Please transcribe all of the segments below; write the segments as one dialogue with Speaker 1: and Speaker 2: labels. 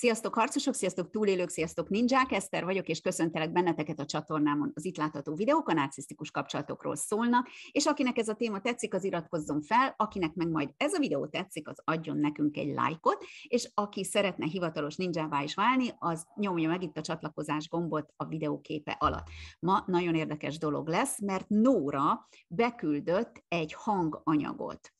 Speaker 1: Sziasztok harcosok, sziasztok túlélők, sziasztok ninják, Eszter vagyok, és köszöntelek benneteket a csatornámon. Az itt látható videók a narcisztikus kapcsolatokról szólnak, és akinek ez a téma tetszik, az iratkozzon fel, akinek meg majd ez a videó tetszik, az adjon nekünk egy lájkot, és aki szeretne hivatalos ninjává is válni, az nyomja meg itt a csatlakozás gombot a videó képe alatt. Ma nagyon érdekes dolog lesz, mert Nóra beküldött egy hanganyagot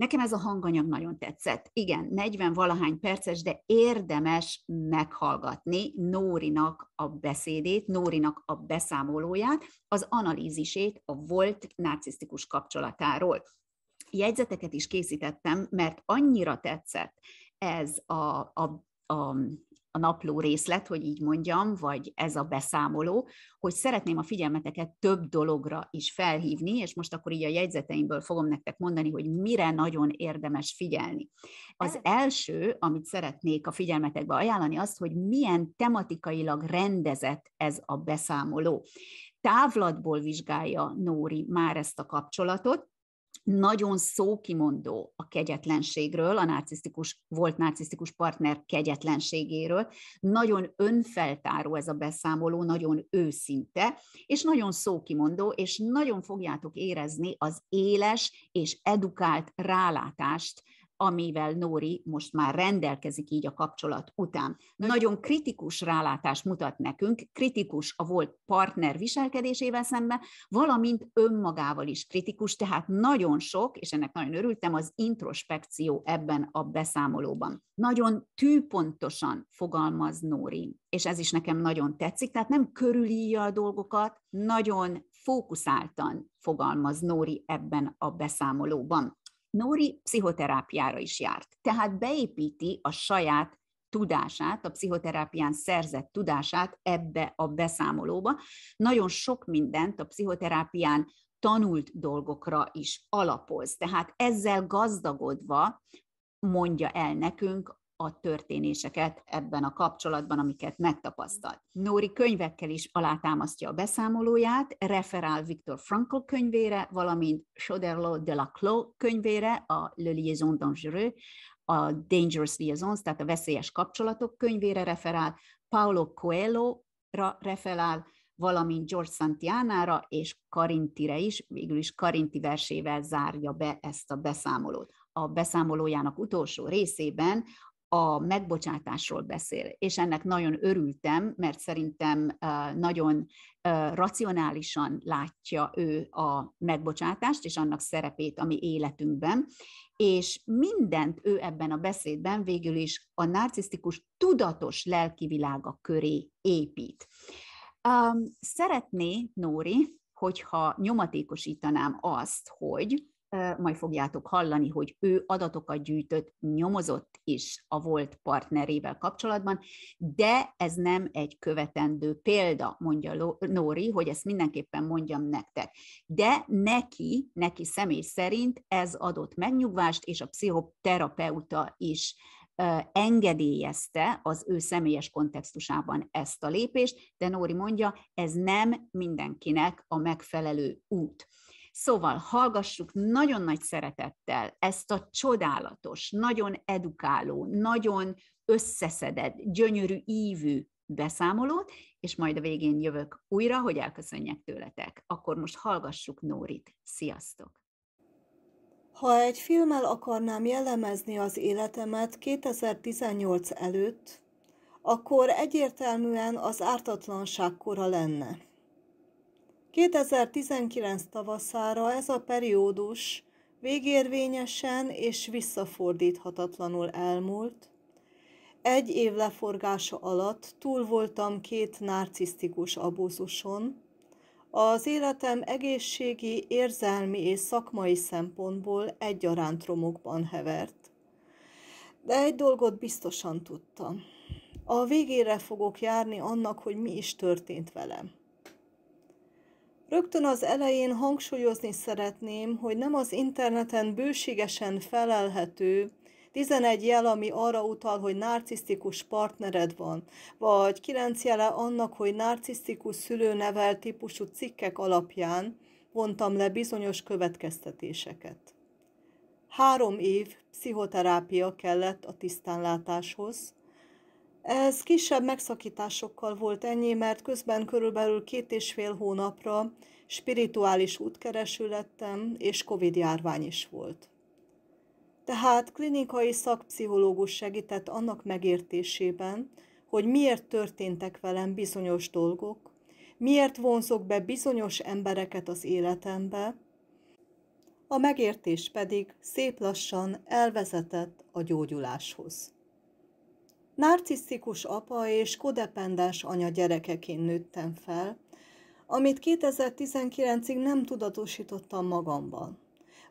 Speaker 1: Nekem ez a hanganyag nagyon tetszett. Igen, 40 valahány perces, de érdemes meghallgatni Nórinak a beszédét, Nórinak a beszámolóját, az analízisét a volt narcisztikus kapcsolatáról. Jegyzeteket is készítettem, mert annyira tetszett ez a, a, a a napló részlet, hogy így mondjam, vagy ez a beszámoló, hogy szeretném a figyelmeteket több dologra is felhívni, és most akkor így a jegyzeteimből fogom nektek mondani, hogy mire nagyon érdemes figyelni. Az első, amit szeretnék a figyelmetekbe ajánlani, az, hogy milyen tematikailag rendezett ez a beszámoló. Távlatból vizsgálja Nóri már ezt a kapcsolatot, nagyon szókimondó a kegyetlenségről, a narcisztikus, volt narcisztikus partner kegyetlenségéről, nagyon önfeltáró ez a beszámoló, nagyon őszinte, és nagyon szókimondó, és nagyon fogjátok érezni az éles és edukált rálátást amivel Nóri most már rendelkezik így a kapcsolat után. Nagyon kritikus rálátást mutat nekünk, kritikus a volt partner viselkedésével szemben, valamint önmagával is kritikus, tehát nagyon sok, és ennek nagyon örültem, az introspekció ebben a beszámolóban. Nagyon tűpontosan fogalmaz Nóri, és ez is nekem nagyon tetszik, tehát nem körülírja a dolgokat, nagyon fókuszáltan fogalmaz Nóri ebben a beszámolóban. Nóri pszichoterápiára is járt, tehát beépíti a saját tudását, a pszichoterápián szerzett tudását ebbe a beszámolóba. Nagyon sok mindent a pszichoterápián tanult dolgokra is alapoz. Tehát ezzel gazdagodva mondja el nekünk a történéseket ebben a kapcsolatban, amiket megtapasztalt. Nóri könyvekkel is alátámasztja a beszámolóját, referál Viktor Frankl könyvére, valamint Soderlo de la Clos könyvére, a Le Liaison Dangereux, a Dangerous Liaisons, tehát a veszélyes kapcsolatok könyvére referál, Paulo Coelho-ra referál, valamint George Santianára és Karintire is, végül is Karinti versével zárja be ezt a beszámolót. A beszámolójának utolsó részében a megbocsátásról beszél, és ennek nagyon örültem, mert szerintem nagyon racionálisan látja ő a megbocsátást és annak szerepét a mi életünkben, és mindent ő ebben a beszédben végül is a narcisztikus tudatos lelkivilága köré épít. Szeretné, Nóri, hogyha nyomatékosítanám azt, hogy majd fogjátok hallani, hogy ő adatokat gyűjtött, nyomozott is a volt partnerével kapcsolatban, de ez nem egy követendő példa, mondja Nóri, hogy ezt mindenképpen mondjam nektek. De neki, neki személy szerint ez adott megnyugvást, és a pszichoterapeuta is engedélyezte az ő személyes kontextusában ezt a lépést, de Nóri mondja, ez nem mindenkinek a megfelelő út. Szóval hallgassuk nagyon nagy szeretettel ezt a csodálatos, nagyon edukáló, nagyon összeszedett, gyönyörű ívű beszámolót, és majd a végén jövök újra, hogy elköszönjek tőletek. Akkor most hallgassuk Nórit. Sziasztok!
Speaker 2: Ha egy filmmel akarnám jellemezni az életemet 2018 előtt, akkor egyértelműen az ártatlanság kora lenne. 2019 tavaszára ez a periódus végérvényesen és visszafordíthatatlanul elmúlt. Egy év leforgása alatt túl voltam két narcisztikus abúzuson. Az életem egészségi, érzelmi és szakmai szempontból egyaránt romokban hevert. De egy dolgot biztosan tudtam. A végére fogok járni annak, hogy mi is történt velem. Rögtön az elején hangsúlyozni szeretném, hogy nem az interneten bőségesen felelhető 11 jel, ami arra utal, hogy narcisztikus partnered van, vagy 9 jele annak, hogy narcisztikus szülőnevel típusú cikkek alapján vontam le bizonyos következtetéseket. Három év pszichoterápia kellett a tisztánlátáshoz, ez kisebb megszakításokkal volt ennyi, mert közben körülbelül két és fél hónapra spirituális útkereső lettem, és Covid-járvány is volt. Tehát klinikai szakpszichológus segített annak megértésében, hogy miért történtek velem bizonyos dolgok, miért vonzok be bizonyos embereket az életembe, a megértés pedig szép lassan elvezetett a gyógyuláshoz. Narcisztikus apa és kodependens anya gyerekeként nőttem fel, amit 2019-ig nem tudatosítottam magamban.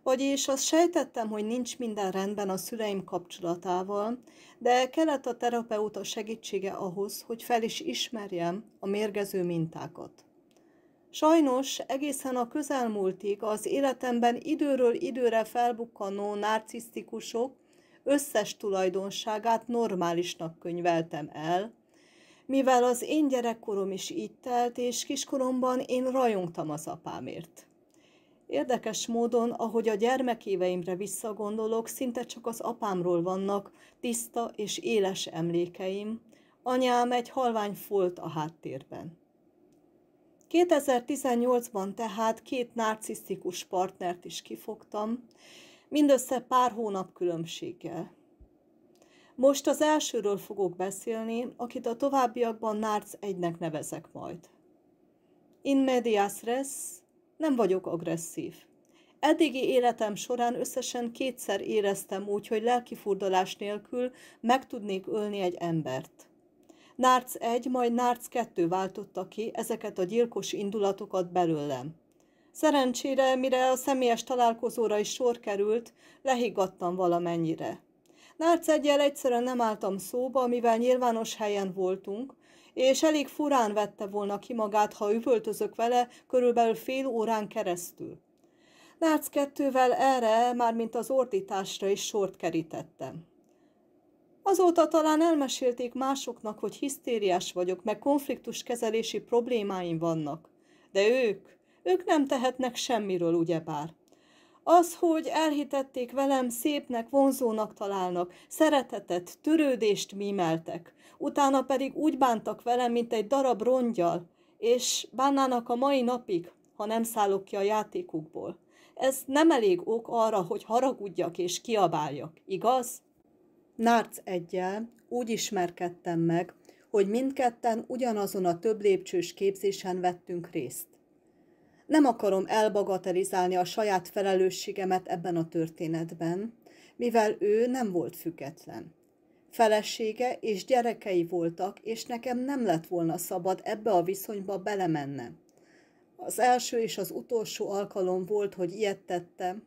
Speaker 2: Vagyis azt sejtettem, hogy nincs minden rendben a szüleim kapcsolatával, de kellett a terapeuta segítsége ahhoz, hogy fel is ismerjem a mérgező mintákat. Sajnos egészen a közelmúltig az életemben időről időre felbukkanó narcisztikusok összes tulajdonságát normálisnak könyveltem el, mivel az én gyerekkorom is így telt, és kiskoromban én rajongtam az apámért. Érdekes módon, ahogy a gyermekéveimre visszagondolok, szinte csak az apámról vannak tiszta és éles emlékeim, anyám egy halvány folt a háttérben. 2018-ban tehát két narcisztikus partnert is kifogtam, mindössze pár hónap különbséggel. Most az elsőről fogok beszélni, akit a továbbiakban Nárc egynek nevezek majd. In medias res, nem vagyok agresszív. Eddigi életem során összesen kétszer éreztem úgy, hogy lelkifurdalás nélkül meg tudnék ölni egy embert. Nárc 1, majd Nárc 2 váltotta ki ezeket a gyilkos indulatokat belőlem. Szerencsére, mire a személyes találkozóra is sor került, lehiggadtam valamennyire. Nárc egyel egyszerűen nem álltam szóba, mivel nyilvános helyen voltunk, és elég furán vette volna ki magát, ha üvöltözök vele körülbelül fél órán keresztül. Nárc kettővel erre, már mint az ordításra is sort kerítettem. Azóta talán elmesélték másoknak, hogy hisztériás vagyok, meg konfliktuskezelési problémáim vannak. De ők, ők nem tehetnek semmiről, ugyebár. Az, hogy elhitették velem, szépnek, vonzónak találnak, szeretetet, törődést mímeltek, utána pedig úgy bántak velem, mint egy darab rongyal, és bánnának a mai napig, ha nem szállok ki a játékukból. Ez nem elég ok arra, hogy haragudjak és kiabáljak, igaz? Nárc egyel úgy ismerkedtem meg, hogy mindketten ugyanazon a több lépcsős képzésen vettünk részt. Nem akarom elbagatelizálni a saját felelősségemet ebben a történetben, mivel ő nem volt független. Felesége és gyerekei voltak, és nekem nem lett volna szabad ebbe a viszonyba belemenne. Az első és az utolsó alkalom volt, hogy ilyet tettem,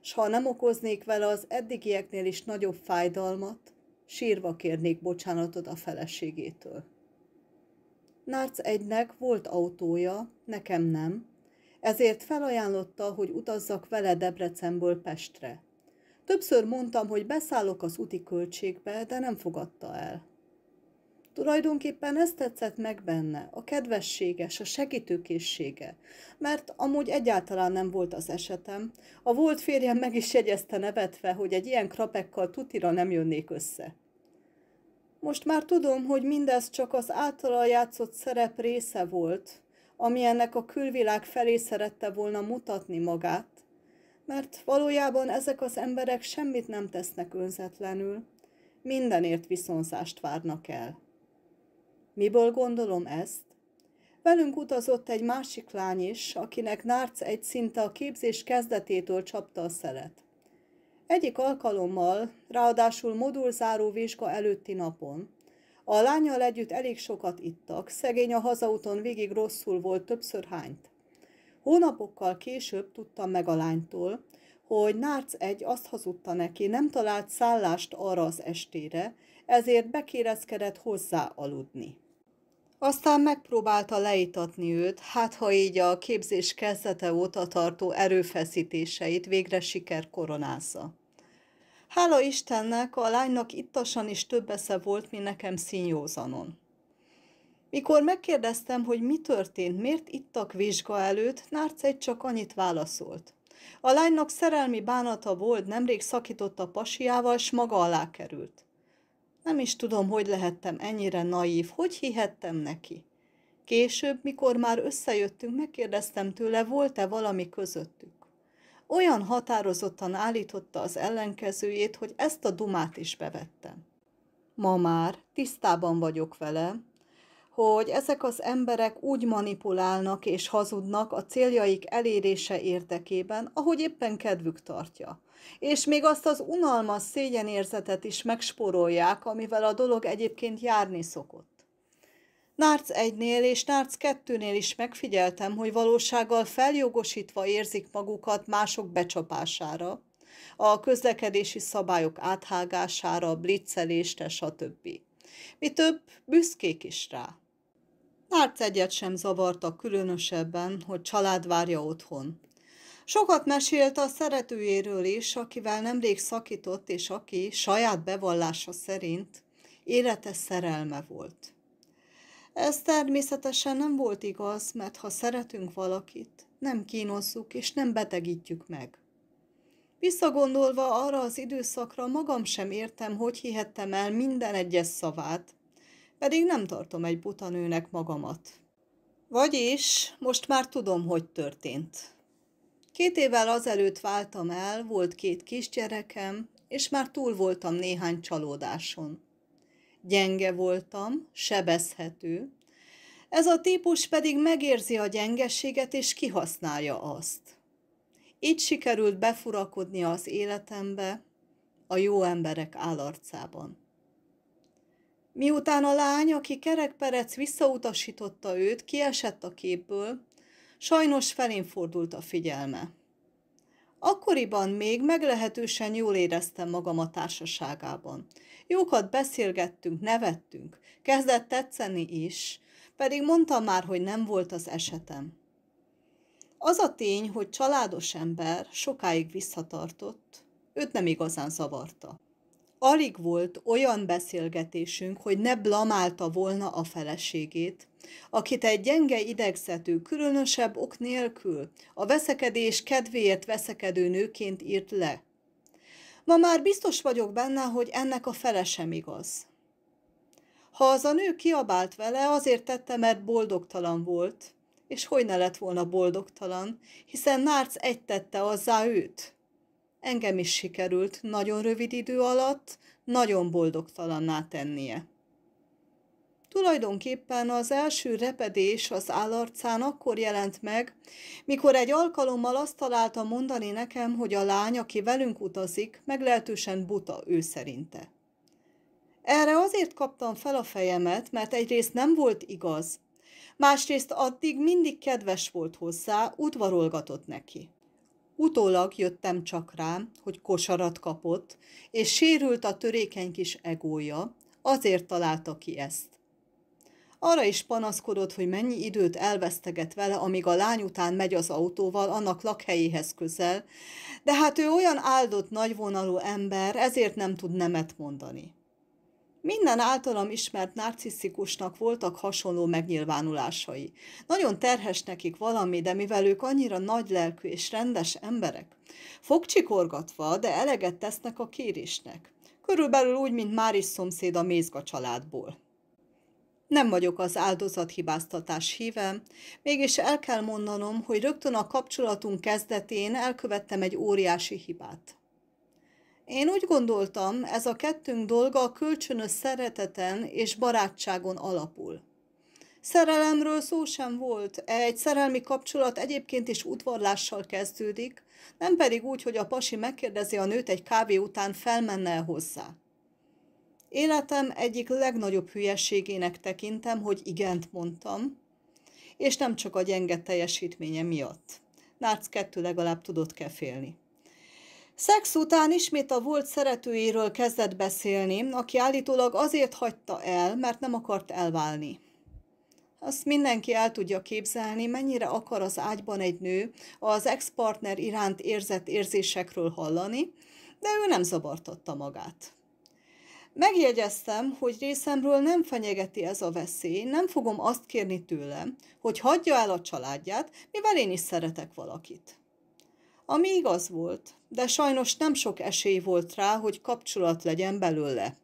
Speaker 2: s ha nem okoznék vele az eddigieknél is nagyobb fájdalmat, sírva kérnék bocsánatot a feleségétől. Nárc egynek volt autója, nekem nem, ezért felajánlotta, hogy utazzak vele Debrecenből Pestre. Többször mondtam, hogy beszállok az úti költségbe, de nem fogadta el. Tulajdonképpen ez tetszett meg benne, a kedvességes, a segítőkészsége, mert amúgy egyáltalán nem volt az esetem. A volt férjem meg is jegyezte nevetve, hogy egy ilyen krapekkal tutira nem jönnék össze. Most már tudom, hogy mindez csak az általa játszott szerep része volt, ami ennek a külvilág felé szerette volna mutatni magát, mert valójában ezek az emberek semmit nem tesznek önzetlenül, mindenért viszonzást várnak el. Miből gondolom ezt? Velünk utazott egy másik lány is, akinek Nárc egy szinte a képzés kezdetétől csapta a szeret. Egyik alkalommal, ráadásul modulzáró vizsga előtti napon, a lányal együtt elég sokat ittak, szegény a hazauton végig rosszul volt, többször hányt. Hónapokkal később tudtam meg a lánytól, hogy Nárc egy azt hazudta neki, nem talált szállást arra az estére, ezért bekérezkedett hozzá aludni. Aztán megpróbálta leítatni őt, hát ha így a képzés kezdete óta tartó erőfeszítéseit végre siker koronázza. Hála Istennek, a lánynak ittasan is több esze volt, mint nekem színjózanon. Mikor megkérdeztem, hogy mi történt, miért ittak vizsga előtt, egy csak annyit válaszolt. A lánynak szerelmi bánata volt, nemrég szakított a pasiával, s maga alá került. Nem is tudom, hogy lehettem ennyire naív, hogy hihettem neki. Később, mikor már összejöttünk, megkérdeztem tőle, volt-e valami közöttük olyan határozottan állította az ellenkezőjét, hogy ezt a dumát is bevette. Ma már tisztában vagyok vele, hogy ezek az emberek úgy manipulálnak és hazudnak a céljaik elérése érdekében, ahogy éppen kedvük tartja. És még azt az unalmas szégyenérzetet is megsporolják, amivel a dolog egyébként járni szokott. Nárc 1-nél és Nárc 2-nél is megfigyeltem, hogy valósággal feljogosítva érzik magukat mások becsapására, a közlekedési szabályok áthágására, blitzelésre, stb. Mi több, büszkék is rá. Nárc egyet sem zavarta különösebben, hogy család várja otthon. Sokat mesélte a szeretőjéről is, akivel nemrég szakított, és aki saját bevallása szerint élete szerelme volt. Ez természetesen nem volt igaz, mert ha szeretünk valakit, nem kínozzuk és nem betegítjük meg. Visszagondolva arra az időszakra magam sem értem, hogy hihettem el minden egyes szavát, pedig nem tartom egy nőnek magamat. Vagyis most már tudom, hogy történt. Két évvel azelőtt váltam el, volt két kisgyerekem, és már túl voltam néhány csalódáson gyenge voltam, sebezhető. Ez a típus pedig megérzi a gyengeséget és kihasználja azt. Így sikerült befurakodni az életembe, a jó emberek állarcában. Miután a lány, aki kerekperec visszautasította őt, kiesett a képből, sajnos felén fordult a figyelme. Akkoriban még meglehetősen jól éreztem magam a társaságában, Jókat beszélgettünk, nevettünk, kezdett tetszeni is, pedig mondtam már, hogy nem volt az esetem. Az a tény, hogy családos ember sokáig visszatartott, őt nem igazán zavarta. Alig volt olyan beszélgetésünk, hogy ne blamálta volna a feleségét, akit egy gyenge idegzetű, különösebb ok nélkül, a veszekedés kedvéért veszekedő nőként írt le. Ma már biztos vagyok benne, hogy ennek a fele sem igaz. Ha az a nő kiabált vele, azért tette, mert boldogtalan volt, és hogy ne lett volna boldogtalan, hiszen Nárc egy tette azzá őt. Engem is sikerült nagyon rövid idő alatt nagyon boldogtalanná tennie. Tulajdonképpen az első repedés az állarcán akkor jelent meg, mikor egy alkalommal azt találta mondani nekem, hogy a lány, aki velünk utazik, meglehetősen buta ő szerinte. Erre azért kaptam fel a fejemet, mert egyrészt nem volt igaz, másrészt addig mindig kedves volt hozzá, udvarolgatott neki. Utólag jöttem csak rám, hogy kosarat kapott, és sérült a törékeny kis egója, azért találta ki ezt. Arra is panaszkodott, hogy mennyi időt elveszteget vele, amíg a lány után megy az autóval, annak lakhelyéhez közel, de hát ő olyan áldott nagyvonalú ember, ezért nem tud nemet mondani. Minden általam ismert narcisztikusnak voltak hasonló megnyilvánulásai. Nagyon terhes nekik valami, de mivel ők annyira nagylelkű és rendes emberek, fogcsikorgatva, de eleget tesznek a kérésnek. Körülbelül úgy, mint Máris szomszéd a mézga családból. Nem vagyok az áldozathibáztatás híve, mégis el kell mondanom, hogy rögtön a kapcsolatunk kezdetén elkövettem egy óriási hibát. Én úgy gondoltam, ez a kettőnk dolga a kölcsönös szereteten és barátságon alapul. Szerelemről szó sem volt, egy szerelmi kapcsolat egyébként is udvarlással kezdődik, nem pedig úgy, hogy a pasi megkérdezi a nőt egy kávé után felmenne -e hozzá. Életem egyik legnagyobb hülyeségének tekintem, hogy igent mondtam, és nem csak a gyenge teljesítménye miatt. Nác kettő legalább tudott kefélni. Szex után ismét a volt szeretőjéről kezdett beszélni, aki állítólag azért hagyta el, mert nem akart elválni. Azt mindenki el tudja képzelni, mennyire akar az ágyban egy nő az ex-partner iránt érzett érzésekről hallani, de ő nem zavartatta magát. Megjegyeztem, hogy részemről nem fenyegeti ez a veszély, nem fogom azt kérni tőlem, hogy hagyja el a családját, mivel én is szeretek valakit. Ami igaz volt, de sajnos nem sok esély volt rá, hogy kapcsolat legyen belőle.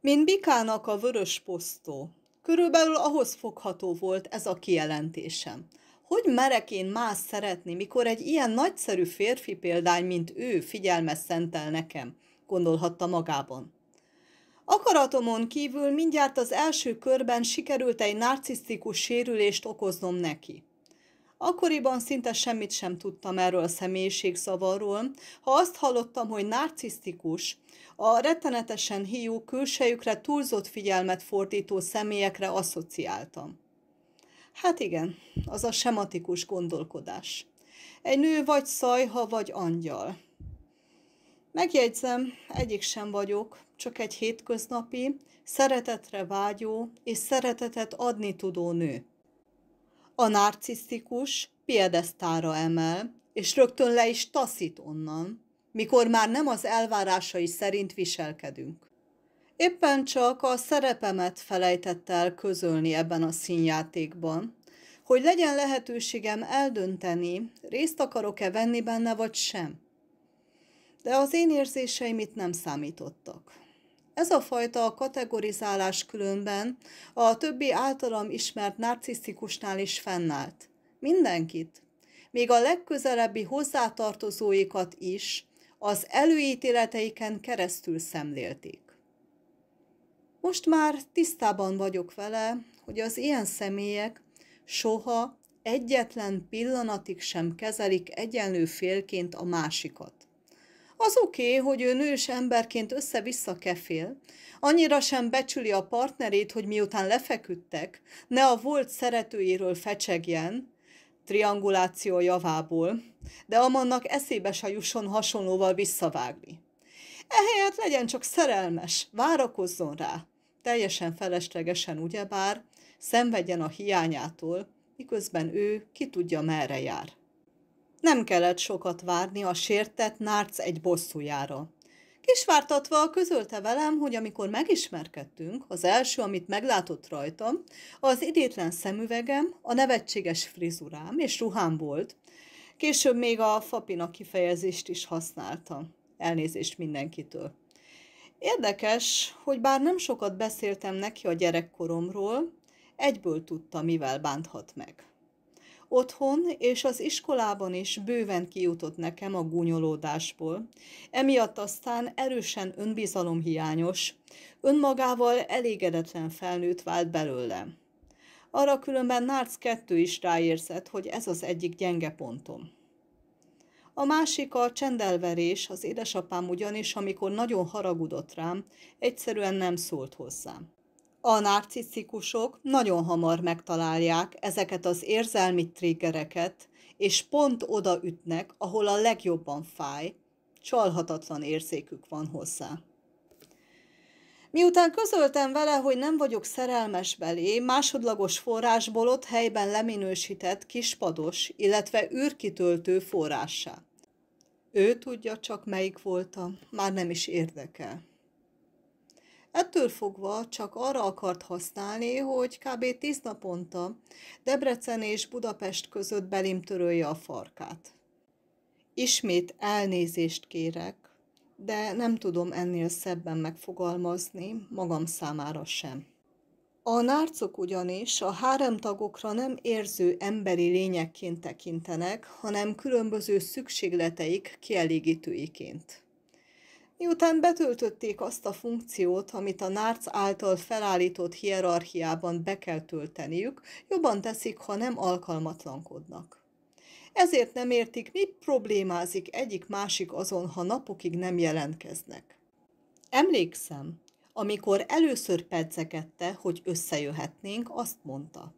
Speaker 2: Mint Bikának a vörös posztó. Körülbelül ahhoz fogható volt ez a kijelentésem. Hogy merek én más szeretni, mikor egy ilyen nagyszerű férfi példány, mint ő figyelmes szentel nekem, gondolhatta magában. Akaratomon kívül mindjárt az első körben sikerült egy narcisztikus sérülést okoznom neki. Akkoriban szinte semmit sem tudtam erről a személyiségzavarról, ha azt hallottam, hogy narcisztikus, a rettenetesen hiú külsejükre túlzott figyelmet fordító személyekre asszociáltam. Hát igen, az a sematikus gondolkodás. Egy nő vagy szajha, vagy angyal. Megjegyzem, egyik sem vagyok, csak egy hétköznapi, szeretetre vágyó és szeretetet adni tudó nő. A narcisztikus piedesztára emel, és rögtön le is taszít onnan, mikor már nem az elvárásai szerint viselkedünk. Éppen csak a szerepemet felejtett el közölni ebben a színjátékban, hogy legyen lehetőségem eldönteni, részt akarok-e venni benne vagy sem de az én érzéseim itt nem számítottak. Ez a fajta kategorizálás különben a többi általam ismert narcisztikusnál is fennállt. Mindenkit, még a legközelebbi hozzátartozóikat is az előítéleteiken keresztül szemlélték. Most már tisztában vagyok vele, hogy az ilyen személyek soha egyetlen pillanatig sem kezelik egyenlő félként a másikat. Az oké, okay, hogy ő nős emberként össze-vissza kefél, annyira sem becsüli a partnerét, hogy miután lefeküdtek, ne a volt szeretőjéről fecsegjen, trianguláció javából, de amannak eszébe se jusson hasonlóval visszavágni. Ehelyett legyen csak szerelmes, várakozzon rá, teljesen feleslegesen ugyebár, szenvedjen a hiányától, miközben ő ki tudja merre jár. Nem kellett sokat várni a sértett Nárc egy bosszújára. Kisvártatva közölte velem, hogy amikor megismerkedtünk, az első, amit meglátott rajtam, az idétlen szemüvegem, a nevetséges frizurám és ruhám volt. Később még a fapina kifejezést is használta. Elnézést mindenkitől. Érdekes, hogy bár nem sokat beszéltem neki a gyerekkoromról, egyből tudta, mivel bánthat meg. Otthon és az iskolában is bőven kijutott nekem a gúnyolódásból. Emiatt aztán erősen önbizalomhiányos, önmagával elégedetlen felnőtt vált belőle. Arra különben Nárc kettő is ráérzett, hogy ez az egyik gyenge pontom. A másik a csendelverés, az édesapám ugyanis, amikor nagyon haragudott rám, egyszerűen nem szólt hozzám. A narcisztikusok nagyon hamar megtalálják ezeket az érzelmi triggereket, és pont oda ütnek, ahol a legjobban fáj, csalhatatlan érzékük van hozzá. Miután közöltem vele, hogy nem vagyok szerelmes belé, másodlagos forrásból ott helyben leminősített kispados, illetve űrkitöltő forrássá. Ő tudja csak melyik voltam, már nem is érdekel. Ettől fogva csak arra akart használni, hogy kb. tíz naponta Debrecen és Budapest között belém törölje a farkát. Ismét elnézést kérek, de nem tudom ennél szebben megfogalmazni, magam számára sem. A nárcok ugyanis a háremtagokra nem érző emberi lényekként tekintenek, hanem különböző szükségleteik kielégítőiként miután betöltötték azt a funkciót, amit a nárc által felállított hierarchiában be kell tölteniük, jobban teszik, ha nem alkalmatlankodnak. Ezért nem értik, mi problémázik egyik másik azon, ha napokig nem jelentkeznek. Emlékszem, amikor először pedzegette, hogy összejöhetnénk, azt mondta.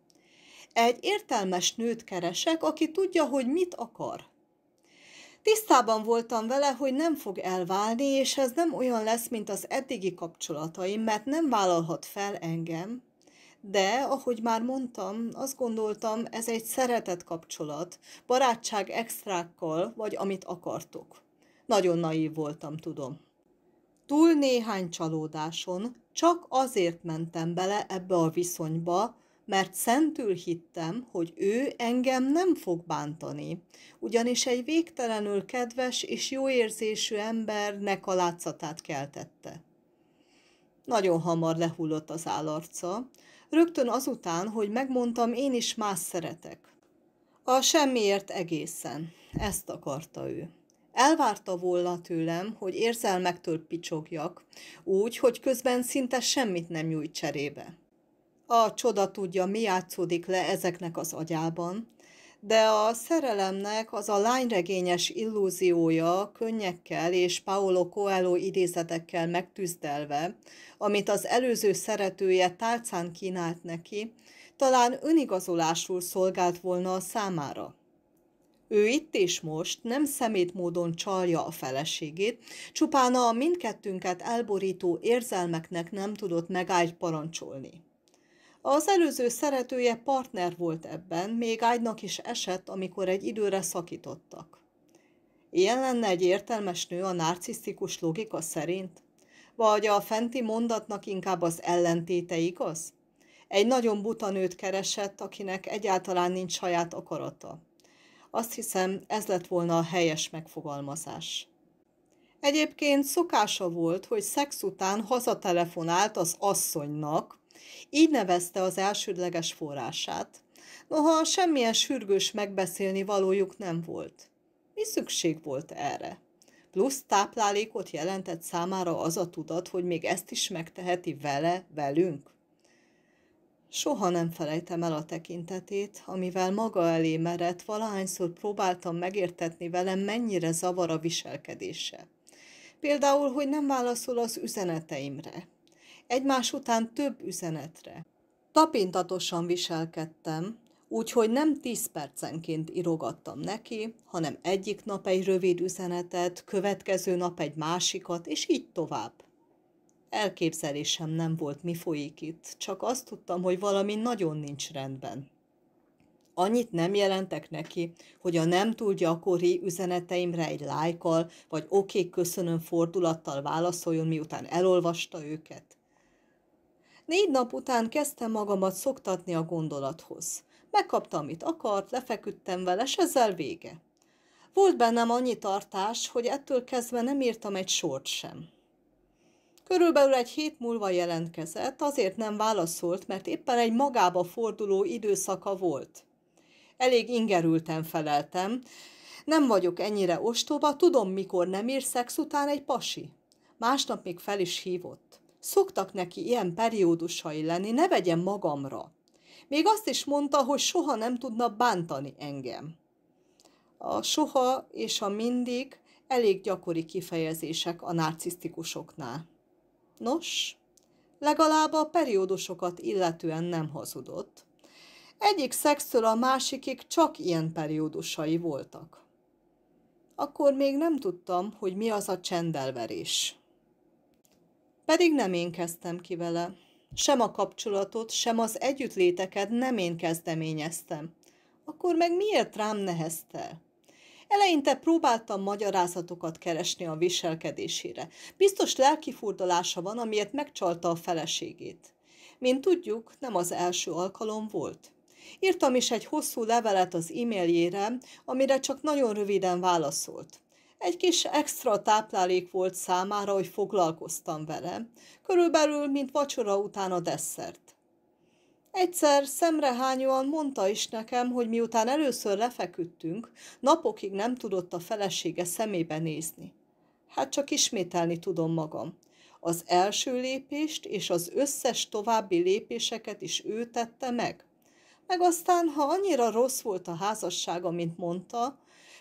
Speaker 2: Egy értelmes nőt keresek, aki tudja, hogy mit akar, Tisztában voltam vele, hogy nem fog elválni, és ez nem olyan lesz, mint az eddigi kapcsolataim, mert nem vállalhat fel engem. De, ahogy már mondtam, azt gondoltam, ez egy szeretett kapcsolat, barátság extrákkal, vagy amit akartok. Nagyon naív voltam, tudom. Túl néhány csalódáson, csak azért mentem bele ebbe a viszonyba, mert szentül hittem, hogy ő engem nem fog bántani, ugyanis egy végtelenül kedves és jóérzésű embernek a látszatát keltette. Nagyon hamar lehullott az állarca, rögtön azután, hogy megmondtam, én is más szeretek. A semmiért egészen, ezt akarta ő. Elvárta volna tőlem, hogy érzelmektől picsogjak, úgy, hogy közben szinte semmit nem nyújt cserébe. A csoda tudja, mi játszódik le ezeknek az agyában, de a szerelemnek az a lányregényes illúziója könnyekkel és Paolo Coelho idézetekkel megtüzdelve, amit az előző szeretője tálcán kínált neki, talán önigazolásul szolgált volna a számára. Ő itt és most nem szemét módon csalja a feleségét, csupán a mindkettőnket elborító érzelmeknek nem tudott megállt parancsolni. Az előző szeretője partner volt ebben, még ágynak is esett, amikor egy időre szakítottak. Ilyen lenne egy értelmes nő a narcisztikus logika szerint? Vagy a fenti mondatnak inkább az ellentéte igaz? Egy nagyon buta nőt keresett, akinek egyáltalán nincs saját akarata. Azt hiszem, ez lett volna a helyes megfogalmazás. Egyébként szokása volt, hogy szex után hazatelefonált az asszonynak, így nevezte az elsődleges forrását. Noha semmilyen sürgős megbeszélni valójuk nem volt. Mi szükség volt erre? Plusz táplálékot jelentett számára az a tudat, hogy még ezt is megteheti vele, velünk? Soha nem felejtem el a tekintetét, amivel maga elé merett, valahányszor próbáltam megértetni velem, mennyire zavar a viselkedése. Például, hogy nem válaszol az üzeneteimre, egymás után több üzenetre. Tapintatosan viselkedtem, úgyhogy nem tíz percenként irogattam neki, hanem egyik nap egy rövid üzenetet, következő nap egy másikat, és így tovább. Elképzelésem nem volt, mi folyik itt, csak azt tudtam, hogy valami nagyon nincs rendben. Annyit nem jelentek neki, hogy a nem túl gyakori üzeneteimre egy lájkal vagy oké, okay, köszönöm fordulattal válaszoljon, miután elolvasta őket. Négy nap után kezdtem magamat szoktatni a gondolathoz. Megkaptam, amit akart, lefeküdtem vele, és ezzel vége. Volt bennem annyi tartás, hogy ettől kezdve nem írtam egy sort sem. Körülbelül egy hét múlva jelentkezett, azért nem válaszolt, mert éppen egy magába forduló időszaka volt. Elég ingerülten feleltem. Nem vagyok ennyire ostoba, tudom, mikor nem ír szex után egy pasi. Másnap még fel is hívott. Szoktak neki ilyen periódusai lenni, ne vegyem magamra. Még azt is mondta, hogy soha nem tudna bántani engem. A soha és a mindig elég gyakori kifejezések a narcisztikusoknál. Nos, legalább a periódusokat illetően nem hazudott. Egyik szextől a másikig csak ilyen periódusai voltak. Akkor még nem tudtam, hogy mi az a csendelverés. Pedig nem én kezdtem ki vele. Sem a kapcsolatot, sem az együttléteket nem én kezdeményeztem. Akkor meg miért rám neheztel? Eleinte próbáltam magyarázatokat keresni a viselkedésére. Biztos lelkifurdalása van, amiért megcsalta a feleségét. Mint tudjuk, nem az első alkalom volt. Írtam is egy hosszú levelet az e-mailjére, amire csak nagyon röviden válaszolt. Egy kis extra táplálék volt számára, hogy foglalkoztam vele, körülbelül, mint vacsora után a desszert. Egyszer szemrehányóan mondta is nekem, hogy miután először lefeküdtünk, napokig nem tudott a felesége szemébe nézni. Hát csak ismételni tudom magam. Az első lépést és az összes további lépéseket is ő tette meg. Meg aztán, ha annyira rossz volt a házassága, mint mondta,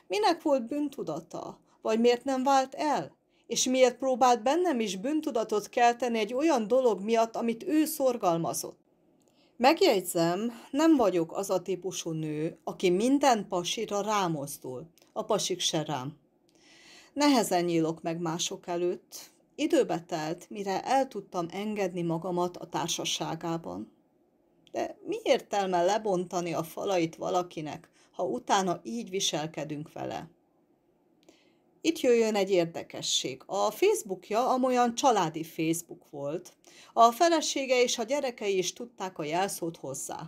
Speaker 2: minek volt bűntudata? Vagy miért nem vált el? És miért próbált bennem is bűntudatot kelteni egy olyan dolog miatt, amit ő szorgalmazott? Megjegyzem, nem vagyok az a típusú nő, aki minden pasira rámozdul. A pasik se rám. Nehezen nyílok meg mások előtt. Időbe telt, mire el tudtam engedni magamat a társaságában. De mi értelme lebontani a falait valakinek, ha utána így viselkedünk vele? Itt jöjjön egy érdekesség. A Facebookja amolyan családi Facebook volt. A felesége és a gyerekei is tudták a jelszót hozzá.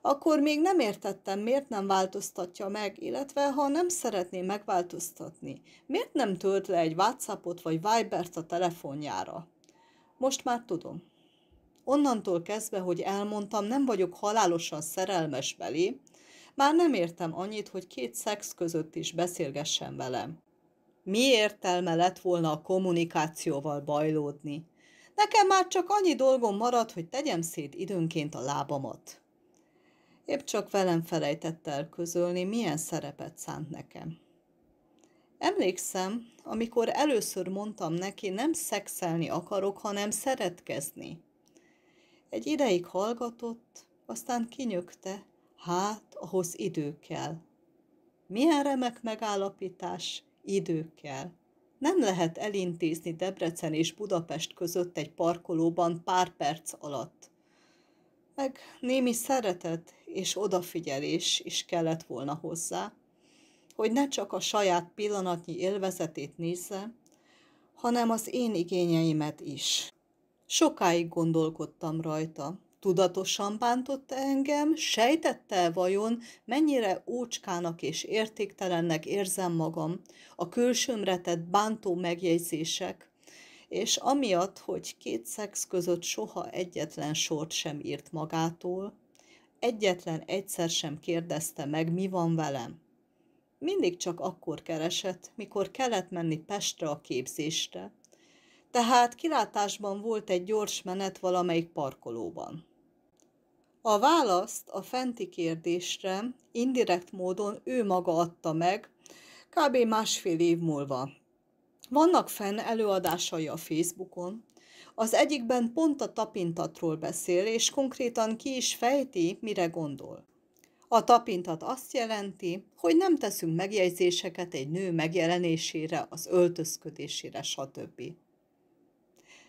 Speaker 2: Akkor még nem értettem, miért nem változtatja meg, illetve ha nem szeretné megváltoztatni, miért nem tölt le egy WhatsAppot vagy Vibert a telefonjára? Most már tudom. Onnantól kezdve, hogy elmondtam, nem vagyok halálosan szerelmes belé, már nem értem annyit, hogy két szex között is beszélgessen velem mi értelme lett volna a kommunikációval bajlódni. Nekem már csak annyi dolgom maradt, hogy tegyem szét időnként a lábamat. Épp csak velem felejtett el közölni, milyen szerepet szánt nekem. Emlékszem, amikor először mondtam neki, nem szexelni akarok, hanem szeretkezni. Egy ideig hallgatott, aztán kinyögte, hát ahhoz idő kell. Milyen remek megállapítás, idő kell. Nem lehet elintézni Debrecen és Budapest között egy parkolóban pár perc alatt. Meg némi szeretet és odafigyelés is kellett volna hozzá, hogy ne csak a saját pillanatnyi élvezetét nézze, hanem az én igényeimet is. Sokáig gondolkodtam rajta, Tudatosan bántotta engem, sejtette vajon, mennyire ócskának és értéktelennek érzem magam, a külsőmre tett bántó megjegyzések, és amiatt, hogy két szex között soha egyetlen sort sem írt magától, egyetlen egyszer sem kérdezte meg, mi van velem. Mindig csak akkor keresett, mikor kellett menni Pestre a képzésre, tehát kilátásban volt egy gyors menet valamelyik parkolóban. A választ a fenti kérdésre indirekt módon ő maga adta meg, kb. másfél év múlva. Vannak fenn előadásai a Facebookon, az egyikben pont a tapintatról beszél, és konkrétan ki is fejti, mire gondol. A tapintat azt jelenti, hogy nem teszünk megjegyzéseket egy nő megjelenésére, az öltözködésére, stb.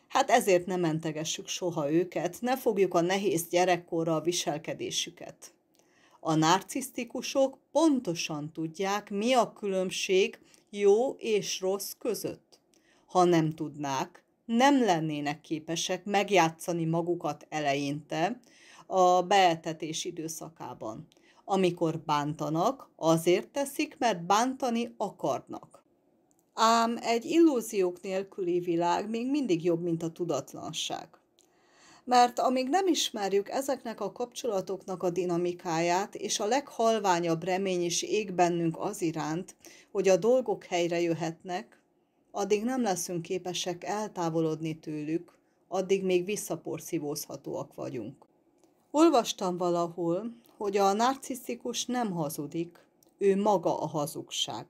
Speaker 2: Hát ezért ne mentegessük soha őket, ne fogjuk a nehéz gyerekkorra a viselkedésüket. A narcisztikusok pontosan tudják, mi a különbség jó és rossz között. Ha nem tudnák, nem lennének képesek megjátszani magukat eleinte a beetetés időszakában. Amikor bántanak, azért teszik, mert bántani akarnak ám egy illúziók nélküli világ még mindig jobb, mint a tudatlanság. Mert amíg nem ismerjük ezeknek a kapcsolatoknak a dinamikáját, és a leghalványabb remény is ég bennünk az iránt, hogy a dolgok helyre jöhetnek, addig nem leszünk képesek eltávolodni tőlük, addig még visszaporszívózhatóak vagyunk. Olvastam valahol, hogy a narcisztikus nem hazudik, ő maga a hazugság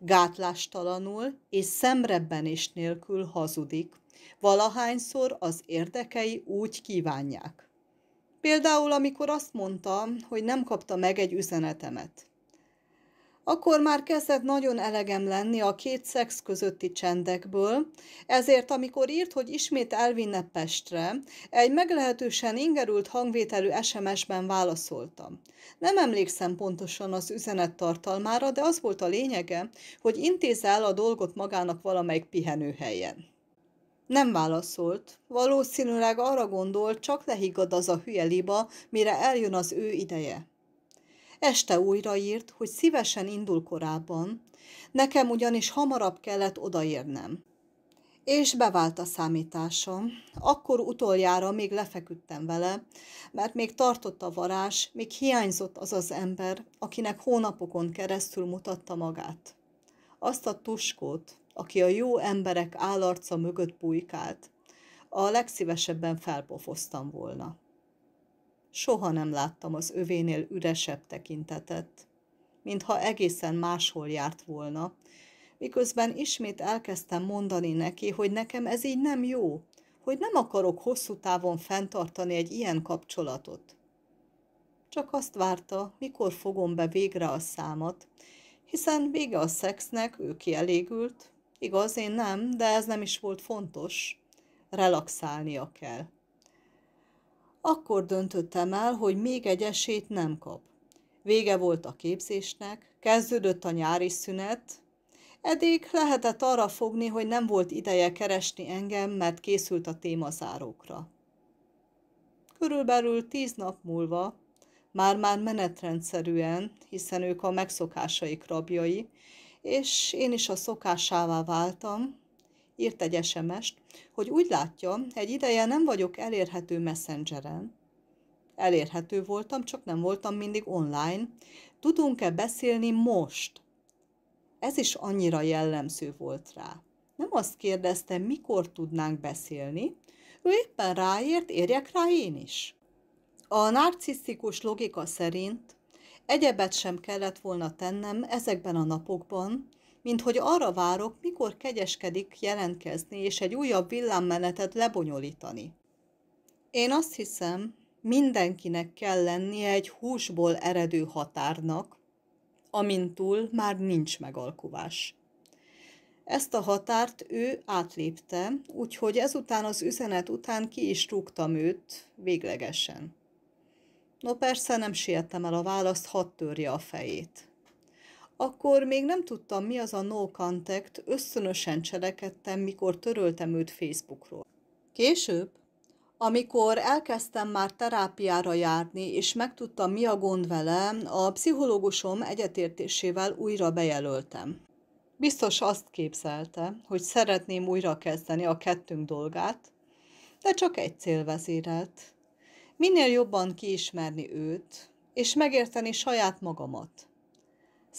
Speaker 2: gátlástalanul és szemrebbenés nélkül hazudik, valahányszor az érdekei úgy kívánják. Például, amikor azt mondta, hogy nem kapta meg egy üzenetemet akkor már kezdett nagyon elegem lenni a két szex közötti csendekből, ezért amikor írt, hogy ismét elvinne Pestre, egy meglehetősen ingerült hangvételű SMS-ben válaszoltam. Nem emlékszem pontosan az üzenet tartalmára, de az volt a lényege, hogy intézze el a dolgot magának valamelyik pihenőhelyen. Nem válaszolt. Valószínűleg arra gondolt, csak lehiggad az a hülye liba, mire eljön az ő ideje. Este újraírt, hogy szívesen indul korábban, nekem ugyanis hamarabb kellett odaérnem. És bevált a számításom. Akkor utoljára még lefeküdtem vele, mert még tartott a varázs, még hiányzott az az ember, akinek hónapokon keresztül mutatta magát. Azt a tuskót, aki a jó emberek állarca mögött bujkált, a legszívesebben felpofoztam volna soha nem láttam az övénél üresebb tekintetet, mintha egészen máshol járt volna, miközben ismét elkezdtem mondani neki, hogy nekem ez így nem jó, hogy nem akarok hosszú távon fenntartani egy ilyen kapcsolatot. Csak azt várta, mikor fogom be végre a számat, hiszen vége a szexnek, ő kielégült, igaz, én nem, de ez nem is volt fontos, relaxálnia kell. Akkor döntöttem el, hogy még egy esélyt nem kap. Vége volt a képzésnek, kezdődött a nyári szünet, Eddig lehetett arra fogni, hogy nem volt ideje keresni engem, mert készült a témazárókra. Körülbelül tíz nap múlva, már-már menetrendszerűen, hiszen ők a megszokásai rabjai, és én is a szokásává váltam, írt egy sms hogy úgy látja, egy ideje nem vagyok elérhető messengeren. Elérhető voltam, csak nem voltam mindig online. Tudunk-e beszélni most? Ez is annyira jellemző volt rá. Nem azt kérdezte, mikor tudnánk beszélni, ő éppen ráért, érjek rá én is. A narcisztikus logika szerint egyebet sem kellett volna tennem ezekben a napokban, mint hogy arra várok, mikor kegyeskedik jelentkezni és egy újabb villámmenetet lebonyolítani. Én azt hiszem, mindenkinek kell lennie egy húsból eredő határnak, amin túl már nincs megalkuvás. Ezt a határt ő átlépte, úgyhogy ezután az üzenet után ki is rúgtam őt véglegesen. No persze nem siettem el a választ, hadd törje a fejét. Akkor még nem tudtam, mi az a no contact, ösztönösen cselekedtem, mikor töröltem őt Facebookról. Később, amikor elkezdtem már terápiára járni, és megtudtam, mi a gond velem, a pszichológusom egyetértésével újra bejelöltem. Biztos azt képzelte, hogy szeretném újra kezdeni a kettünk dolgát, de csak egy cél vezérelt. Minél jobban kiismerni őt, és megérteni saját magamat.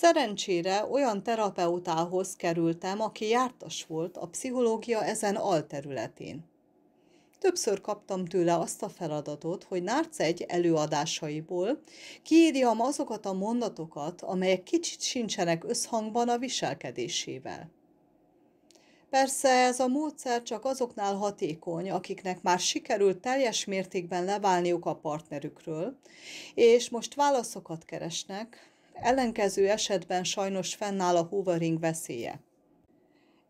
Speaker 2: Szerencsére olyan terapeutához kerültem, aki jártas volt a pszichológia ezen alterületén. Többször kaptam tőle azt a feladatot, hogy Nárc egy előadásaiból kiírjam azokat a mondatokat, amelyek kicsit sincsenek összhangban a viselkedésével. Persze ez a módszer csak azoknál hatékony, akiknek már sikerült teljes mértékben leválniuk a partnerükről, és most válaszokat keresnek, ellenkező esetben sajnos fennáll a hovering veszélye.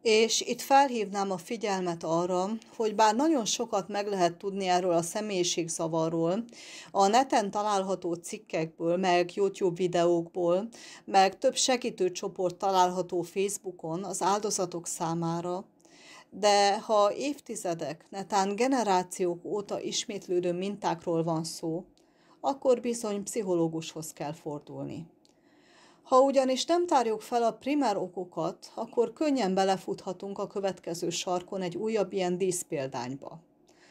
Speaker 2: És itt felhívnám a figyelmet arra, hogy bár nagyon sokat meg lehet tudni erről a személyiségzavarról, a neten található cikkekből, meg YouTube videókból, meg több segítőcsoport található Facebookon az áldozatok számára, de ha évtizedek, netán generációk óta ismétlődő mintákról van szó, akkor bizony pszichológushoz kell fordulni. Ha ugyanis nem tárjuk fel a primer okokat, akkor könnyen belefuthatunk a következő sarkon egy újabb ilyen díszpéldányba.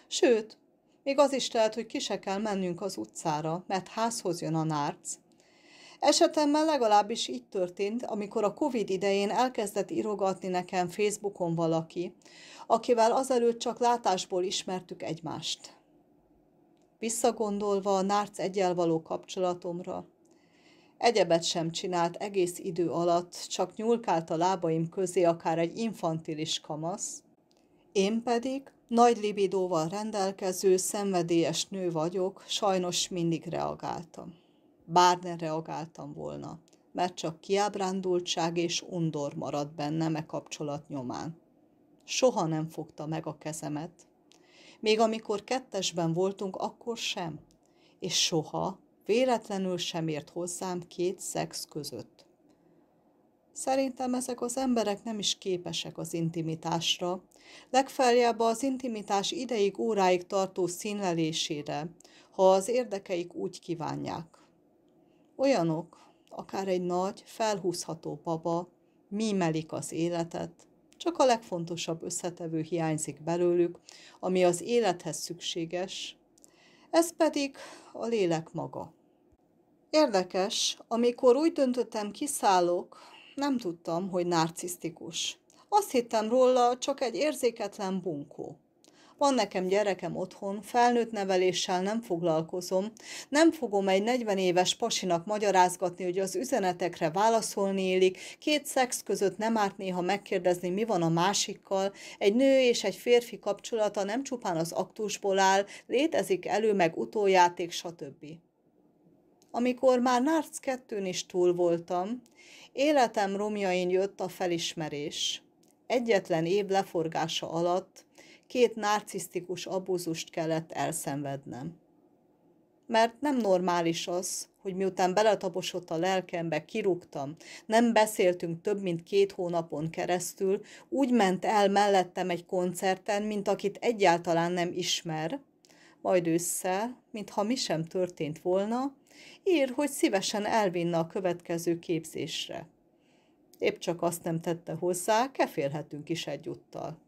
Speaker 2: Sőt, még az is lehet, hogy ki se kell mennünk az utcára, mert házhoz jön a nárc. Esetemben legalábbis így történt, amikor a Covid idején elkezdett írogatni nekem Facebookon valaki, akivel azelőtt csak látásból ismertük egymást. Visszagondolva a nárc egyel való kapcsolatomra, Egyebet sem csinált egész idő alatt, csak nyúlkált a lábaim közé akár egy infantilis kamasz. Én pedig nagy libidóval rendelkező, szenvedélyes nő vagyok, sajnos mindig reagáltam. Bár ne reagáltam volna, mert csak kiábrándultság és undor maradt bennem e kapcsolat nyomán. Soha nem fogta meg a kezemet. Még amikor kettesben voltunk, akkor sem. És soha Véletlenül sem ért hozzám két szex között. Szerintem ezek az emberek nem is képesek az intimitásra, legfeljebb az intimitás ideig, óráig tartó színlelésére, ha az érdekeik úgy kívánják. Olyanok, akár egy nagy, felhúzható baba, mímelik az életet, csak a legfontosabb összetevő hiányzik belőlük, ami az élethez szükséges, ez pedig a lélek maga. Érdekes, amikor úgy döntöttem, kiszállok, nem tudtam, hogy narcisztikus. Azt hittem róla, csak egy érzéketlen bunkó. Van nekem gyerekem otthon, felnőtt neveléssel nem foglalkozom, nem fogom egy 40 éves pasinak magyarázgatni, hogy az üzenetekre válaszolni élik, két szex között nem árt néha megkérdezni, mi van a másikkal, egy nő és egy férfi kapcsolata nem csupán az aktusból áll, létezik elő meg utójáték, stb amikor már Nárc kettőn is túl voltam, életem romjain jött a felismerés. Egyetlen év leforgása alatt két narcisztikus abúzust kellett elszenvednem. Mert nem normális az, hogy miután beletaposott a lelkembe, kirúgtam, nem beszéltünk több mint két hónapon keresztül, úgy ment el mellettem egy koncerten, mint akit egyáltalán nem ismer, majd ősszel, mintha mi sem történt volna, Ír, hogy szívesen elvinne a következő képzésre. Épp csak azt nem tette hozzá, kefélhetünk is egyúttal.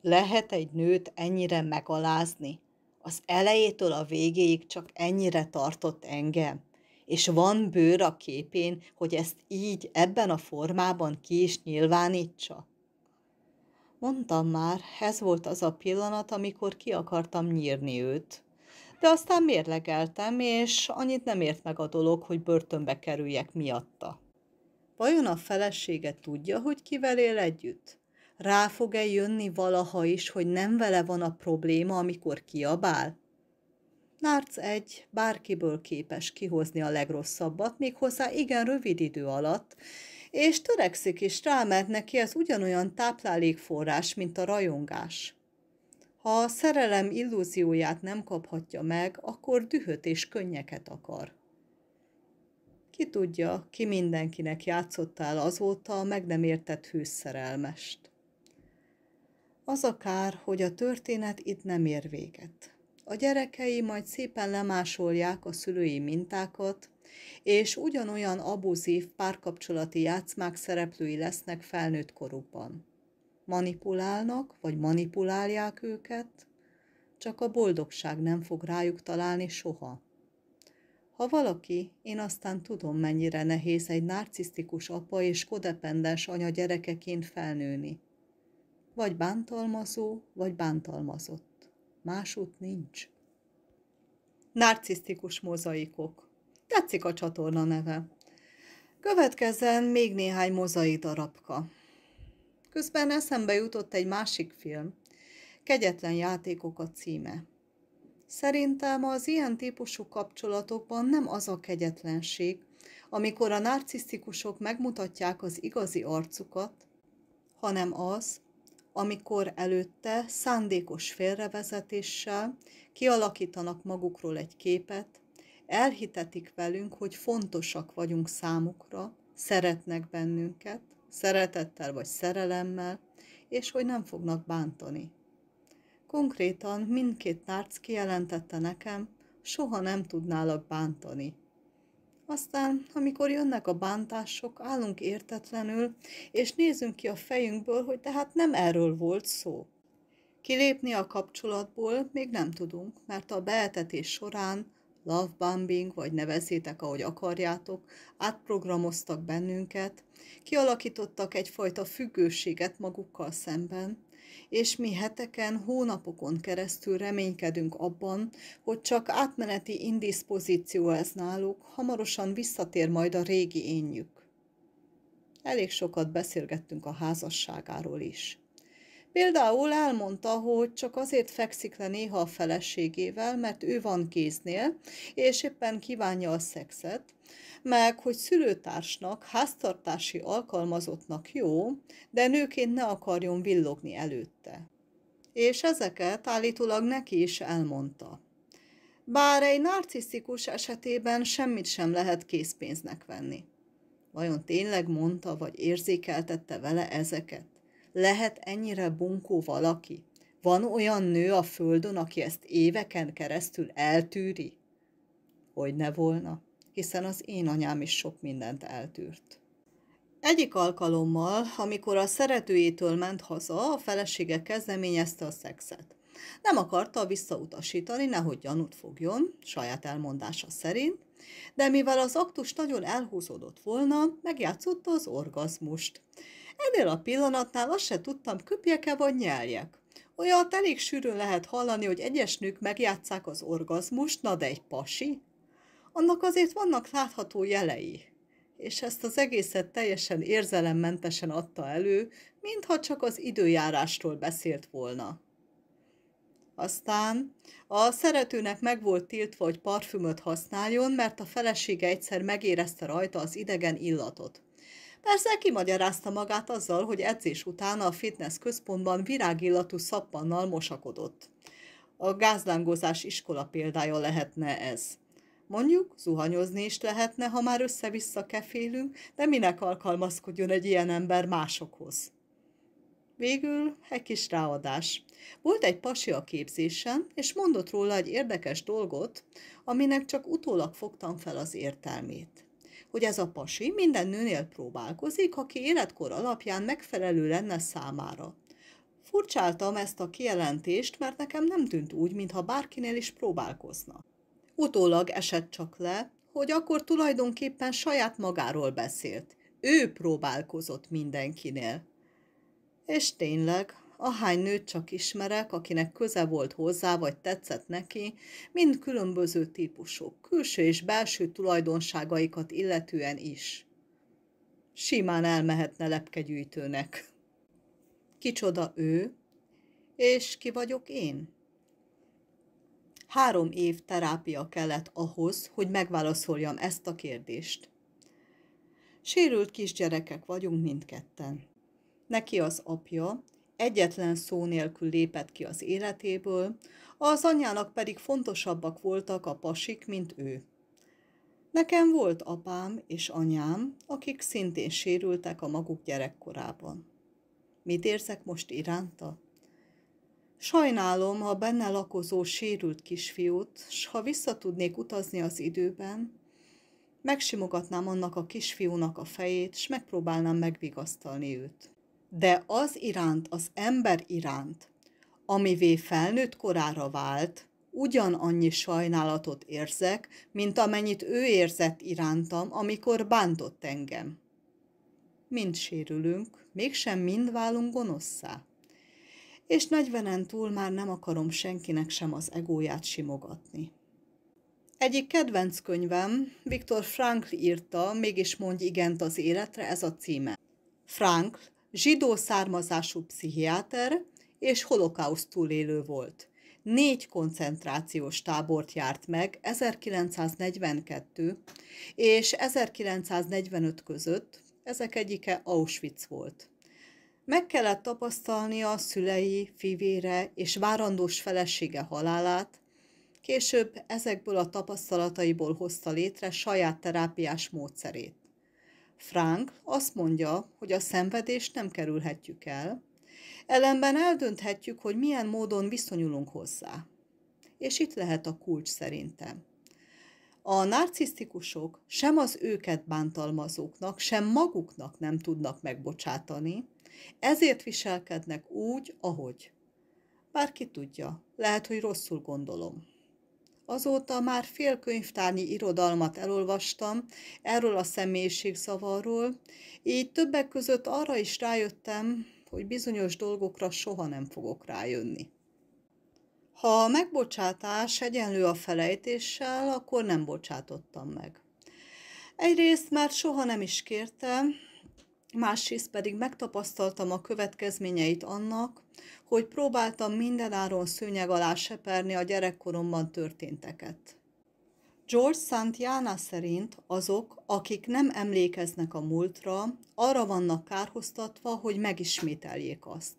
Speaker 2: Lehet egy nőt ennyire megalázni? Az elejétől a végéig csak ennyire tartott engem. És van bőr a képén, hogy ezt így, ebben a formában ki is nyilvánítsa? Mondtam már, ez volt az a pillanat, amikor ki akartam nyírni őt de aztán mérlegeltem, és annyit nem ért meg a dolog, hogy börtönbe kerüljek miatta. Vajon a felesége tudja, hogy kivel él együtt? Rá fog-e jönni valaha is, hogy nem vele van a probléma, amikor kiabál? Nárc egy bárkiből képes kihozni a legrosszabbat, méghozzá igen rövid idő alatt, és törekszik is rá, mert neki ez ugyanolyan táplálékforrás, mint a rajongás. Ha a szerelem illúzióját nem kaphatja meg, akkor dühöt és könnyeket akar. Ki tudja, ki mindenkinek játszottál azóta a meg nem értett hőszerelmest. Az a kár, hogy a történet itt nem ér véget. A gyerekei majd szépen lemásolják a szülői mintákat, és ugyanolyan abuzív párkapcsolati játszmák szereplői lesznek felnőtt korukban manipulálnak, vagy manipulálják őket, csak a boldogság nem fog rájuk találni soha. Ha valaki, én aztán tudom, mennyire nehéz egy narcisztikus apa és kodependens anya gyerekeként felnőni. Vagy bántalmazó, vagy bántalmazott. Másút nincs. Narcisztikus mozaikok. Tetszik a csatorna neve. Következzen még néhány mozaik darabka. Közben eszembe jutott egy másik film, Kegyetlen játékok a címe. Szerintem az ilyen típusú kapcsolatokban nem az a kegyetlenség, amikor a narcisztikusok megmutatják az igazi arcukat, hanem az, amikor előtte szándékos félrevezetéssel kialakítanak magukról egy képet, elhitetik velünk, hogy fontosak vagyunk számukra, szeretnek bennünket, szeretettel vagy szerelemmel, és hogy nem fognak bántani. Konkrétan mindkét tárc kijelentette nekem, soha nem tudnálak bántani. Aztán, amikor jönnek a bántások, állunk értetlenül, és nézünk ki a fejünkből, hogy tehát nem erről volt szó. Kilépni a kapcsolatból még nem tudunk, mert a beetetés során love bombing, vagy nevezzétek, ahogy akarjátok, átprogramoztak bennünket, kialakítottak egyfajta függőséget magukkal szemben, és mi heteken, hónapokon keresztül reménykedünk abban, hogy csak átmeneti indiszpozíció ez náluk, hamarosan visszatér majd a régi énjük. Elég sokat beszélgettünk a házasságáról is. Például elmondta, hogy csak azért fekszik le néha a feleségével, mert ő van kéznél, és éppen kívánja a szexet, meg hogy szülőtársnak, háztartási alkalmazottnak jó, de nőként ne akarjon villogni előtte. És ezeket állítólag neki is elmondta. Bár egy narcisztikus esetében semmit sem lehet készpénznek venni. Vajon tényleg mondta, vagy érzékeltette vele ezeket? Lehet ennyire bunkó valaki? Van olyan nő a földön, aki ezt éveken keresztül eltűri? Hogy ne volna, hiszen az én anyám is sok mindent eltűrt. Egyik alkalommal, amikor a szeretőjétől ment haza, a felesége kezdeményezte a szexet. Nem akarta visszautasítani, nehogy gyanút fogjon, saját elmondása szerint, de mivel az aktus nagyon elhúzódott volna, megjátszotta az orgazmust. Ennél a pillanatnál azt se tudtam, köpjek-e vagy nyerjek. Olyat elég sűrűn lehet hallani, hogy egyes nők megjátszák az orgazmust, na de egy pasi? Annak azért vannak látható jelei. És ezt az egészet teljesen érzelemmentesen adta elő, mintha csak az időjárástól beszélt volna. Aztán a szeretőnek meg volt tiltva, hogy parfümöt használjon, mert a felesége egyszer megérezte rajta az idegen illatot. Persze kimagyarázta magát azzal, hogy edzés után a fitness központban virágillatú szappannal mosakodott. A gázlángozás iskola példája lehetne ez. Mondjuk zuhanyozni is lehetne, ha már össze-vissza kefélünk, de minek alkalmazkodjon egy ilyen ember másokhoz? Végül egy kis ráadás. Volt egy pasi a képzésen, és mondott róla egy érdekes dolgot, aminek csak utólag fogtam fel az értelmét hogy ez a pasi minden nőnél próbálkozik, aki életkor alapján megfelelő lenne számára. Furcsáltam ezt a kijelentést, mert nekem nem tűnt úgy, mintha bárkinél is próbálkozna. Utólag esett csak le, hogy akkor tulajdonképpen saját magáról beszélt. Ő próbálkozott mindenkinél. És tényleg, ahány nőt csak ismerek, akinek köze volt hozzá, vagy tetszett neki, mind különböző típusú, külső és belső tulajdonságaikat illetően is. Simán elmehetne lepkegyűjtőnek. Kicsoda ő, és ki vagyok én? Három év terápia kellett ahhoz, hogy megválaszoljam ezt a kérdést. Sérült kisgyerekek vagyunk mindketten. Neki az apja, egyetlen szó nélkül lépett ki az életéből, az anyának pedig fontosabbak voltak a pasik, mint ő. Nekem volt apám és anyám, akik szintén sérültek a maguk gyerekkorában. Mit érzek most iránta? Sajnálom ha benne lakozó sérült kisfiút, s ha visszatudnék utazni az időben, megsimogatnám annak a kisfiúnak a fejét, s megpróbálnám megvigasztalni őt de az iránt, az ember iránt, amivé felnőtt korára vált, ugyanannyi sajnálatot érzek, mint amennyit ő érzett irántam, amikor bántott engem. Mind sérülünk, mégsem mind válunk gonoszszá. És negyvenen túl már nem akarom senkinek sem az egóját simogatni. Egyik kedvenc könyvem, Viktor Frankl írta, mégis mondj igent az életre, ez a címe. Frankl zsidó származású pszichiáter és holokauszt túlélő volt. Négy koncentrációs tábort járt meg 1942 és 1945 között, ezek egyike Auschwitz volt. Meg kellett tapasztalnia a szülei, fivére és várandós felesége halálát, később ezekből a tapasztalataiból hozta létre saját terápiás módszerét. Frank azt mondja, hogy a szenvedést nem kerülhetjük el, ellenben eldönthetjük, hogy milyen módon viszonyulunk hozzá. És itt lehet a kulcs szerintem. A narcisztikusok sem az őket bántalmazóknak, sem maguknak nem tudnak megbocsátani, ezért viselkednek úgy, ahogy. Bárki tudja, lehet, hogy rosszul gondolom. Azóta már fél könyvtárnyi irodalmat elolvastam erről a személyiségzavarról, így többek között arra is rájöttem, hogy bizonyos dolgokra soha nem fogok rájönni. Ha a megbocsátás egyenlő a felejtéssel, akkor nem bocsátottam meg. Egyrészt, mert soha nem is kértem, másrészt pedig megtapasztaltam a következményeit annak, hogy próbáltam mindenáron szőnyeg alá seperni a gyerekkoromban történteket. George Santana szerint azok, akik nem emlékeznek a múltra, arra vannak kárhoztatva, hogy megismételjék azt.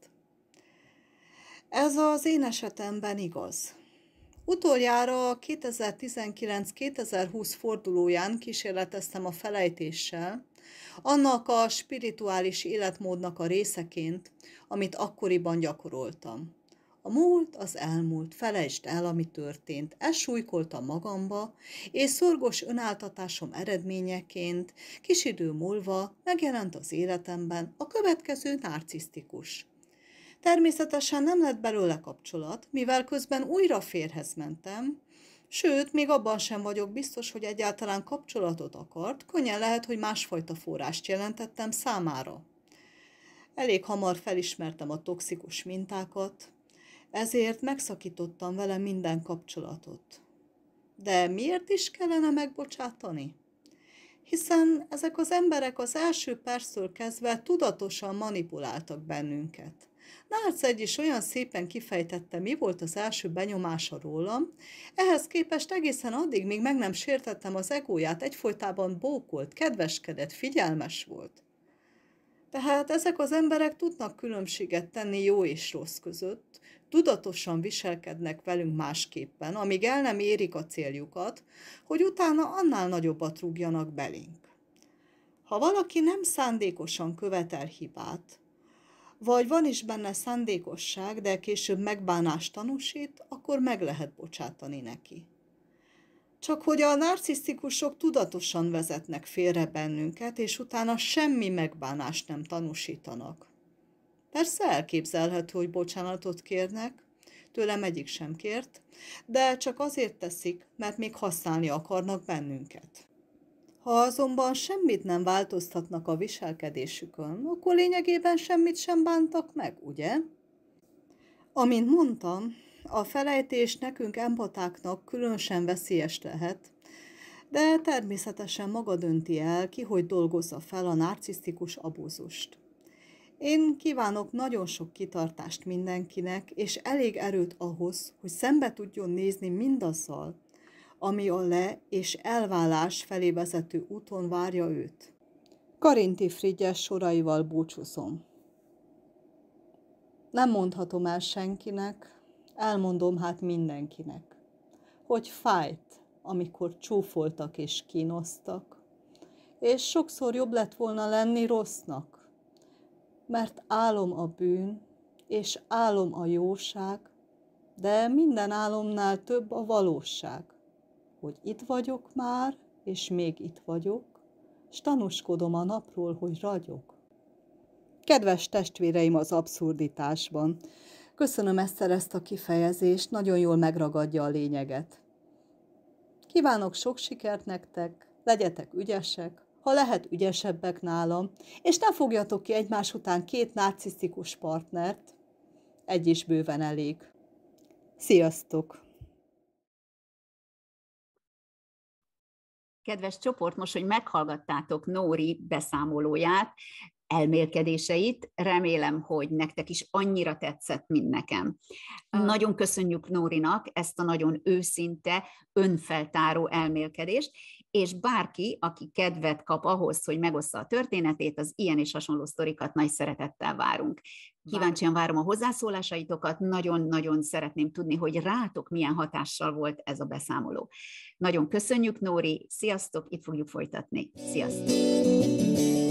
Speaker 2: Ez az én esetemben igaz. Utoljára 2019-2020 fordulóján kísérleteztem a felejtéssel, annak a spirituális életmódnak a részeként, amit akkoriban gyakoroltam. A múlt az elmúlt, felejtsd el, ami történt. elsújkoltam magamba, és szorgos önáltatásom eredményeként kis idő múlva megjelent az életemben a következő narcisztikus. Természetesen nem lett belőle kapcsolat, mivel közben újra férhez mentem, Sőt, még abban sem vagyok biztos, hogy egyáltalán kapcsolatot akart, könnyen lehet, hogy másfajta forrást jelentettem számára. Elég hamar felismertem a toxikus mintákat, ezért megszakítottam vele minden kapcsolatot. De miért is kellene megbocsátani? Hiszen ezek az emberek az első perctől kezdve tudatosan manipuláltak bennünket. Látsz egy is olyan szépen kifejtette, mi volt az első benyomása rólam, ehhez képest egészen addig még meg nem sértettem az egóját, egyfolytában bókolt, kedveskedett, figyelmes volt. Tehát ezek az emberek tudnak különbséget tenni jó és rossz között, tudatosan viselkednek velünk másképpen, amíg el nem érik a céljukat, hogy utána annál nagyobbat rúgjanak belénk. Ha valaki nem szándékosan követel hibát, vagy van is benne szándékosság, de később megbánást tanúsít, akkor meg lehet bocsátani neki. Csak hogy a narcisztikusok tudatosan vezetnek félre bennünket, és utána semmi megbánást nem tanúsítanak. Persze elképzelhető, hogy bocsánatot kérnek, tőlem egyik sem kért, de csak azért teszik, mert még használni akarnak bennünket. Ha azonban semmit nem változtatnak a viselkedésükön, akkor lényegében semmit sem bántak meg, ugye? Amint mondtam, a felejtés nekünk empatáknak különösen veszélyes lehet, de természetesen maga dönti el ki, hogy dolgozza fel a narcisztikus abúzust. Én kívánok nagyon sok kitartást mindenkinek, és elég erőt ahhoz, hogy szembe tudjon nézni mindazzal, ami a le és elvállás felé vezető úton várja őt. Karinti Frigyes soraival búcsúzom. Nem mondhatom el senkinek, elmondom hát mindenkinek, hogy fájt, amikor csúfoltak és kínoztak, és sokszor jobb lett volna lenni rossznak, mert álom a bűn, és álom a jóság, de minden álomnál több a valóság hogy itt vagyok már, és még itt vagyok, s tanúskodom a napról, hogy ragyog. Kedves testvéreim az abszurditásban, köszönöm Eszter ezt a kifejezést, nagyon jól megragadja a lényeget. Kívánok sok sikert nektek, legyetek ügyesek, ha lehet ügyesebbek nálam, és ne fogjatok ki egymás után két narcisztikus partnert, egy is
Speaker 1: bőven elég. Sziasztok! Kedves csoport, most, hogy meghallgattátok Nóri beszámolóját, elmélkedéseit. Remélem, hogy nektek is annyira tetszett, mint nekem. Nagyon köszönjük Nórinak ezt a nagyon őszinte, önfeltáró elmélkedést, és bárki, aki kedvet kap ahhoz, hogy megoszta a történetét, az ilyen és hasonló sztorikat nagy szeretettel várunk. Kíváncsian várom a hozzászólásaitokat, nagyon-nagyon szeretném tudni, hogy rátok milyen hatással volt ez a beszámoló. Nagyon köszönjük, Nóri, sziasztok, itt fogjuk folytatni. Sziasztok!